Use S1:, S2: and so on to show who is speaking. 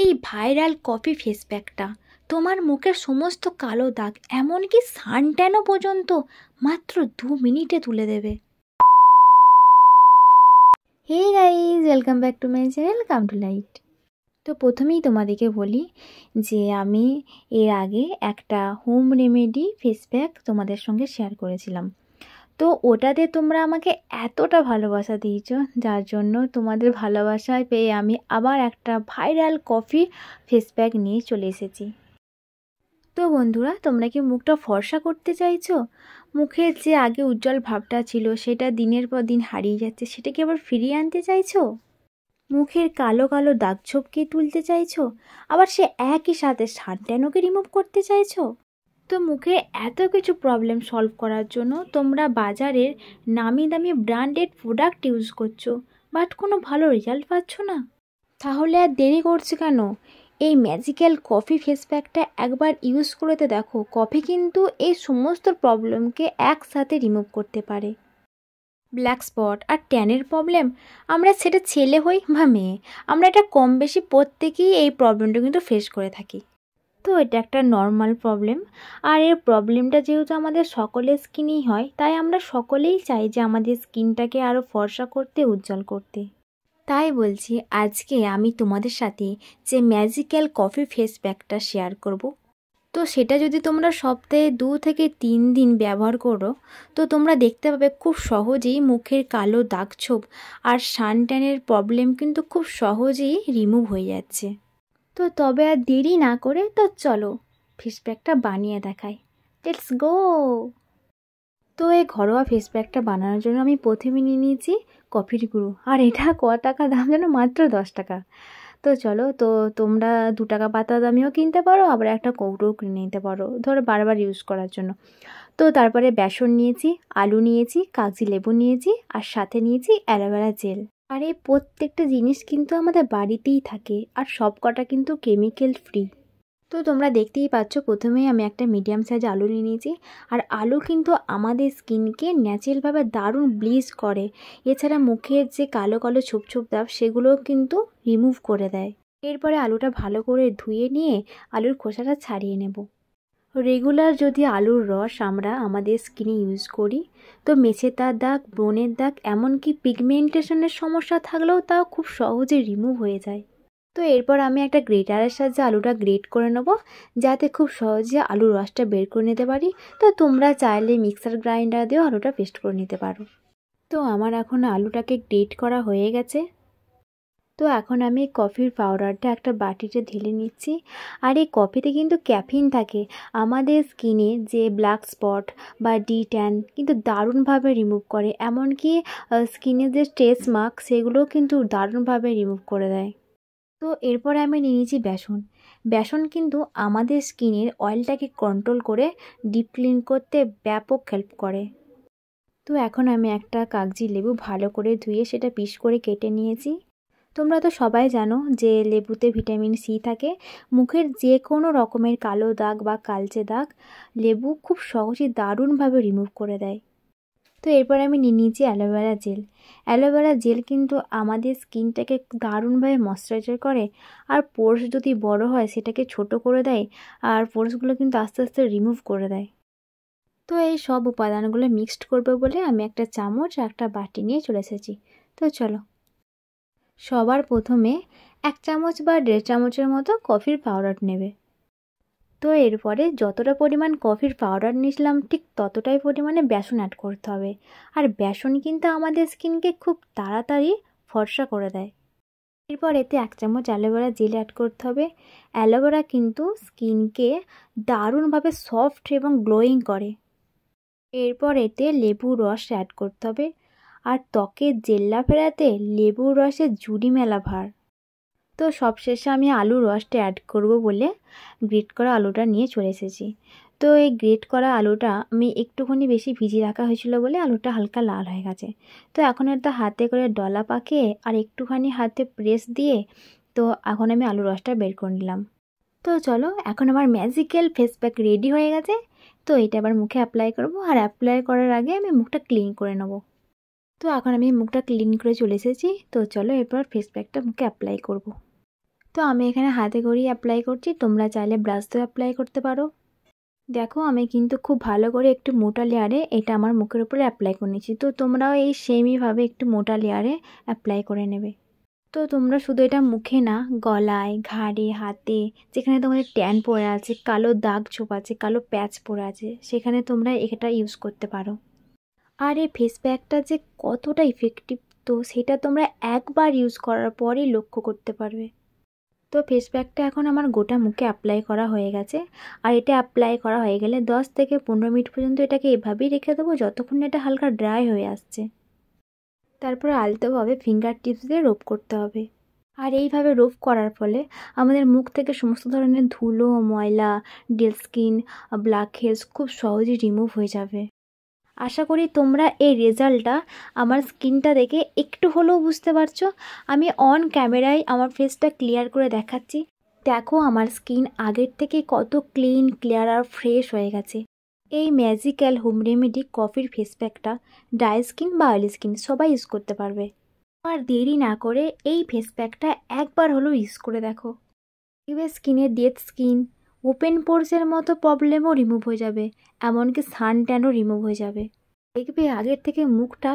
S1: এই viral coffee face প্যাকটা তোমার মুখের সমস্ত কালো দাগ এমনকি সানট্যানো পর্যন্ত মাত্র দু মিনিটে তুলে দেবে hey guys welcome back to my channel come to light তো প্রথমেই তোমাদেরকে বলি যে আমি এর আগে একটা হোম রেমেডি ফেস প্যাক তোমাদের সঙ্গে শেয়ার করেছিলাম তো ওটাতে তোমরা আমাকে এতটা ভালোবাসা দিয়েছ যার জন্য তোমাদের ভালোবাসায় পেয়ে আমি আবার একটা ভাইরাল কফি ফেস প্যাক নিয়ে চলে এসেছি তো বন্ধুরা তোমরা কি মুখটা ফর্সা করতে চাইছো মুখের যে আগে উজ্জ্বল ভাবটা ছিল সেটা দিনের পর দিন হারিয়ে যাচ্ছে সেটাকে আবার ফিরিয়ে আনতে চাইছো মুখের কালো কালো দাগ ছোপকে তুলতে চাইছো আবার সে একই সাথে সানট্যানোকে রিমুভ করতে চাইছো তো মুখে এত কিছু প্রবলেম সলভ করার জন্য তোমরা বাজারের নামি দামি ব্র্যান্ডেড প্রোডাক্ট ইউজ করছো বাট কোনো ভালো রেজাল্ট পাচ্ছ না তাহলে আর দেরি করছে কেন এই ম্যাজিক্যাল কফি ফেস প্যাকটা একবার ইউজ করেতে দেখো কফি কিন্তু এই সমস্ত প্রবলেমকে একসাথে রিমুভ করতে পারে ব্ল্যাক স্পট আর ট্যানের প্রবলেম আমরা সেটা ছেলে হই বা মেয়ে আমরা এটা কম বেশি প্রত্যেকেই এই প্রবলেমটা কিন্তু ফেস করে থাকি তো এটা একটা নর্মাল প্রবলেম আর এর প্রবলেমটা যেহেতু আমাদের সকলের স্কিনই হয় তাই আমরা সকলেই চাই যে আমাদের স্কিনটাকে আরও ফর্সা করতে উজ্জ্বল করতে তাই বলছি আজকে আমি তোমাদের সাথে যে ম্যাজিক্যাল কফি ফেস প্যাকটা শেয়ার করব তো সেটা যদি তোমরা সপ্তাহে দু থেকে তিন দিন ব্যবহার করো তো তোমরা দেখতে পাবে খুব সহজেই মুখের কালো দাগ ছোপ আর সানট্যানের প্রবলেম কিন্তু খুব সহজেই রিমুভ হয়ে যাচ্ছে তো তবে আর দেরি না করে তো চলো ফেস প্যাকটা বানিয়ে দেখাই লেটস গো তো এই ঘরোয়া ফেস প্যাকটা বানানোর জন্য আমি প্রথমে নিয়ে নিয়েছি কফির গুঁড়ো আর এটা ক টাকা দাম যেন মাত্র দশ টাকা তো চলো তো তোমরা দু টাকা পাতা দামেও কিনতে পারো আবার একটা কৌটোও কিনে নিতে পারো ধরো বারবার ইউজ করার জন্য তো তারপরে বেসন নিয়েছি আলু নিয়েছি কাগজি লেবু নিয়েছি আর সাথে নিয়েছি অ্যালোভেরা জেল আর এই প্রত্যেকটা জিনিস কিন্তু আমাদের বাড়িতেই থাকে আর সব কটা কিন্তু কেমিক্যাল ফ্রি তো তোমরা দেখতেই পাচ্ছ প্রথমেই আমি একটা মিডিয়াম সাইজ আলু নিয়ে নিয়েছি আর আলু কিন্তু আমাদের স্কিনকে ন্যাচারালভাবে দারুণ ব্লিজ করে এছাড়া মুখের যে কালো কালো ছোপ ছোপ দাপ সেগুলোও কিন্তু রিমুভ করে দেয় এরপরে আলুটা ভালো করে ধুয়ে নিয়ে আলুর খোসাটা ছাড়িয়ে নেব রেগুলার যদি আলুর রস আমরা আমাদের স্কিনে ইউজ করি তো মেছেতার দাগ ব্রণের দাগ এমনকি পিগমেন্টেশনের সমস্যা থাকলেও তাও খুব সহজে রিমুভ হয়ে যায় তো এরপর আমি একটা গ্রেটারের সাহায্যে আলুটা গ্রেট করে নেব যাতে খুব সহজে আলুর রসটা বের করে নিতে পারি তো তোমরা চাইলে মিক্সার গ্রাইন্ডার দিয়েও আলুটা পেস্ট করে নিতে পারো তো আমার এখন আলুটাকে গ্রেট করা হয়ে গেছে তো এখন আমি কফির পাউডারটা একটা বাটিতে ঢেলে নিচ্ছি আর এই কফিতে কিন্তু ক্যাফিন থাকে আমাদের স্কিনে যে ব্ল্যাক স্পট বা ডি ট্যান কিন্তু দারুণভাবে রিমুভ করে এমনকি স্কিনে যে স্ট্রেস মার্ক সেগুলোও কিন্তু দারুণভাবে রিমুভ করে দেয় তো এরপরে আমি নিয়ে নিয়েছি বেসন বেসন কিন্তু আমাদের স্কিনের অয়েলটাকে কন্ট্রোল করে ডিপ ক্লিন করতে ব্যাপক হেল্প করে তো এখন আমি একটা কাগজি লেবু ভালো করে ধুয়ে সেটা পিস করে কেটে নিয়েছি তোমরা তো সবাই জানো যে লেবুতে ভিটামিন সি থাকে মুখের যে কোনো রকমের কালো দাগ বা কালচে দাগ লেবু খুব সহজে দারুণভাবে রিমুভ করে দেয় তো এরপর আমি নিয়ে নিয়েছি অ্যালোভেরা জেল অ্যালোভেরা জেল কিন্তু আমাদের স্কিনটাকে দারুণভাবে ময়শ্চারাইজার করে আর পোর্স যদি বড় হয় সেটাকে ছোট করে দেয় আর পোর্সগুলো কিন্তু আস্তে আস্তে রিমুভ করে দেয় তো এই সব উপাদানগুলো মিক্সড করবে বলে আমি একটা চামচ আর একটা বাটি নিয়ে চলে এসেছি তো চলো সবার প্রথমে এক চামচ বা দেড় চামচের মতো কফির পাউডার নেবে তো এরপরে যতটা পরিমাণ কফির পাউডার নিয়েছিলাম ঠিক ততটাই পরিমাণে বেসন অ্যাড করতে হবে আর বেসন কিন্তু আমাদের স্কিনকে খুব তাড়াতাড়ি ফর্সা করে দেয় এরপর এতে এক চামচ অ্যালোভেরা জেল অ্যাড করতে হবে অ্যালোভেরা কিন্তু স্কিনকে দারুণভাবে সফট এবং গ্লোয়িং করে এরপর এতে লেবু রস অ্যাড করতে হবে আর ত্বকের জেল্লা ফেরাতে লেবুর রসে জুড়ি মেলা ভার তো সবশেষে আমি আলুর রসটা অ্যাড করব বলে গ্রেট করা আলুটা নিয়ে চলে এসেছি তো এই গ্রেট করা আলুটা আমি একটুখানি বেশি ভিজিয়ে রাখা হয়েছিল বলে আলুটা হালকা লাল হয়ে গেছে তো এখন একটা হাতে করে ডলা পাকে আর একটুখানি হাতে প্রেস দিয়ে তো এখন আমি আলুর রসটা বের করে নিলাম তো চলো এখন আমার ম্যাজিক্যাল ফেস প্যাক রেডি হয়ে গেছে তো এটা আবার মুখে অ্যাপ্লাই করব আর অ্যাপ্লাই করার আগে আমি মুখটা ক্লিন করে নেবো তো এখন আমি মুখটা ক্লিন করে চলে এসেছি তো চলো এরপর ফেস প্যাকটা মুখে অ্যাপ্লাই করব। তো আমি এখানে হাতে করেই অ্যাপ্লাই করছি তোমরা চাইলে ব্রাশ তো অ্যাপ্লাই করতে পারো দেখো আমি কিন্তু খুব ভালো করে একটু মোটা লেয়ারে এটা আমার মুখের উপরে অ্যাপ্লাই করে নিচ্ছি তো তোমরাও এই সেমইভাবে একটু মোটা লেয়ারে অ্যাপ্লাই করে নেবে তো তোমরা শুধু এটা মুখে না গলায় ঘাড়ে হাতে যেখানে তোমাদের ট্যান পড়ে আছে কালো দাগ ছোপ আছে কালো প্যাচ পড়ে আছে সেখানে তোমরা এটা ইউজ করতে পারো আর এই ফেস প্যাকটা যে কতটা ইফেক্টিভ তো সেটা তোমরা একবার ইউজ করার পরই লক্ষ্য করতে পারবে তো ফেস প্যাকটা এখন আমার গোটা মুখে অ্যাপ্লাই করা হয়ে গেছে আর এটা অ্যাপ্লাই করা হয়ে গেলে 10 থেকে পনেরো মিনিট পর্যন্ত এটাকে এভাবেই রেখে দেবো যতক্ষণ এটা হালকা ড্রাই হয়ে আসছে তারপরে আলতোভাবে ফিঙ্গার টিপস দিয়ে রোপ করতে হবে আর এইভাবে রোপ করার ফলে আমাদের মুখ থেকে সমস্ত ধরনের ধুলো ময়লা ডেল স্কিন ব্ল্যাক হেলস খুব সহজেই রিমুভ হয়ে যাবে আশা করি তোমরা এই রেজাল্টটা আমার স্কিনটা দেখে একটু হলেও বুঝতে পারছো আমি অন ক্যামেরায় আমার ফেসটা ক্লিয়ার করে দেখাচ্ছি দেখো আমার স্কিন আগের থেকে কত ক্লিন ক্লিয়ার আর ফ্রেশ হয়ে গেছে এই ম্যাজিক্যাল হোম রেমেডি কফির ফেস প্যাকটা ড্রাই স্কিন বা অয়েলি স্কিন সবাই ইউজ করতে পারবে আর দেরি না করে এই ফেস প্যাকটা একবার হলেও ইউজ করে দেখো এবার স্কিনের ডেথ স্কিন ওপেন পোর্সের মতো প্রবলেমও রিমুভ হয়ে যাবে এমনকি সান ট্যানও রিমুভ হয়ে যাবে দেখবে আগের থেকে মুখটা